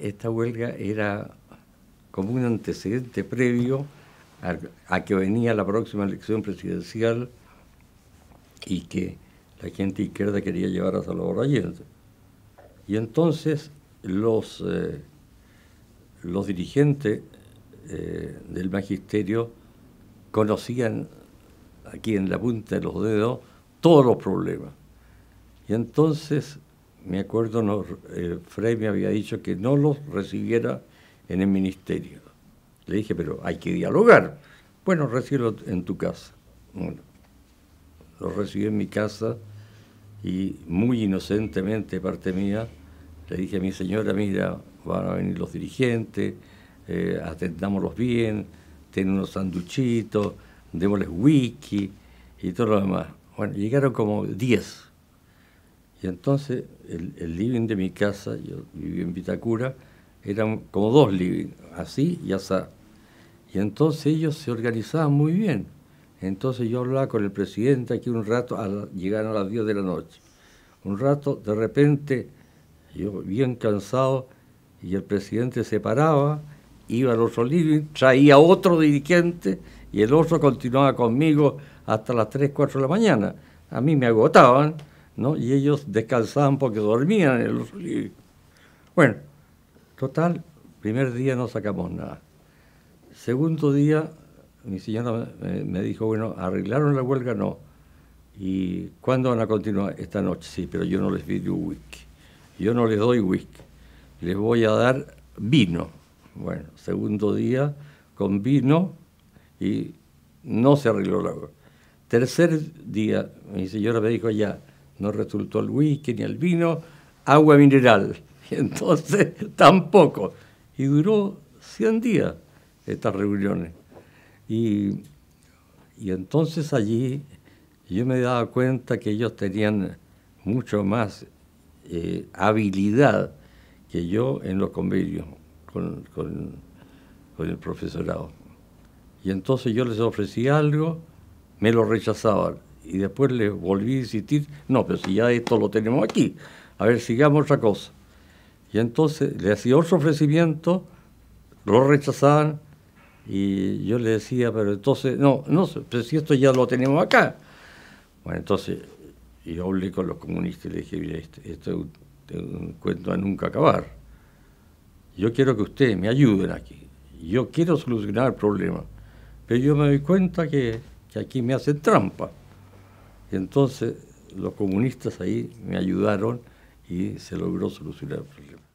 esta huelga era como un antecedente previo a, que venía la próxima elección presidencial y que la gente izquierda quería llevar a Salvador Allende. Y entonces los, eh, los dirigentes eh, del magisterio conocían aquí en la punta de los dedos todos los problemas. Y entonces me acuerdo, no, eh, Frey me había dicho que no los recibiera en el ministerio. Le dije, pero hay que dialogar. Bueno, recíbelo en tu casa. Bueno, lo recibí en mi casa y muy inocentemente, parte mía, le dije a mi señora, mira, van a venir los dirigentes, eh, atendámoslos bien, ten unos sanduchitos, démosles whisky y todo lo demás. Bueno, llegaron como 10 y entonces el, living de mi casa, yo vivía en Vitacura, eran como dos living, así y así. Y entonces ellos se organizaban muy bien. Entonces yo hablaba con el presidente aquí un rato, al, llegar a las 10 de la noche. Un rato, de repente, yo bien cansado, y el presidente se paraba, iba al otro living, traía otro dirigente, y el otro continuaba conmigo hasta las 3, 4 de la mañana. A mí me agotaban, ¿no? Y ellos descansaban porque dormían en los Bueno, total, primer día no sacamos nada. Segundo día, mi señora me dijo, bueno, ¿arreglaron la huelga? No. ¿Y cuándo van a continuar? Esta noche, sí, pero yo no les pido whisky. Yo no les doy whisky. Les voy a dar vino. Bueno, segundo día con vino y no se arregló la huelga. Tercer día, mi señora me dijo ya, no resultó el whisky ni el vino, agua mineral. entonces tampoco. Y duró 100 días estas reuniones. Y, entonces allí yo me daba cuenta que ellos tenían mucho más eh, habilidad que yo en los convenios con, con, el profesorado. Y entonces yo les ofrecí algo, me lo rechazaban y después le volví a insistir, no, pero si ya esto lo tenemos aquí, a ver, sigamos otra cosa. Y entonces le hacía otro ofrecimiento, lo rechazaban y yo le decía, pero entonces, no, no, pero si esto ya lo tenemos acá. Bueno, entonces yo hablé con los comunistas y le dije, mira, este, esto, es un, cuento a nunca acabar. Yo quiero que ustedes me ayuden aquí. Yo quiero solucionar el problema. Pero yo me doy cuenta que, que aquí me hacen trampa entonces los comunistas ahí me ayudaron y se logró solucionar el problema.